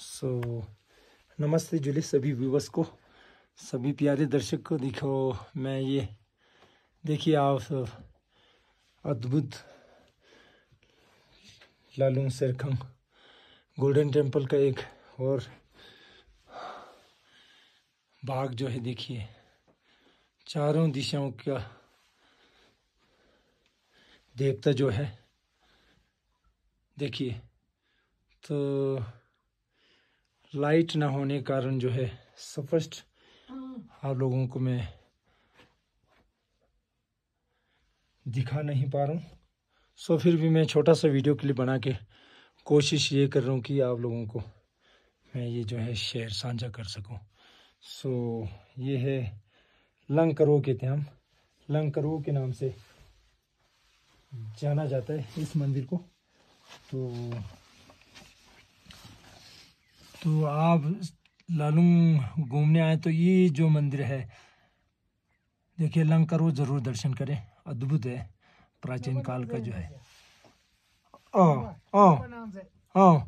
सो so, नमस्ते जुले सभी व्यूवर्स को सभी प्यारे दर्शक को देखो मैं ये देखिए आप अद्भुत लालूंग सरखम गोल्डन टेम्पल का एक और बाग जो है देखिए चारों दिशाओं का देवता जो है देखिए तो लाइट ना होने के कारण जो है सफर्स्ट आप लोगों को मैं दिखा नहीं पा रहा हूँ सो फिर भी मैं छोटा सा वीडियो क्लिप बना के कोशिश ये कर रहा हूँ कि आप लोगों को मैं ये जो है शेयर साझा कर सकूँ सो ये है लंग करो कहते हैं हम लंग करो के नाम से जाना जाता है इस मंदिर को तो तो आप लालू घूमने आए तो ये जो मंदिर है देखिए लंग करो ज़रूर दर्शन करें अद्भुत है प्राचीन काल का जो है ओ ओ ओ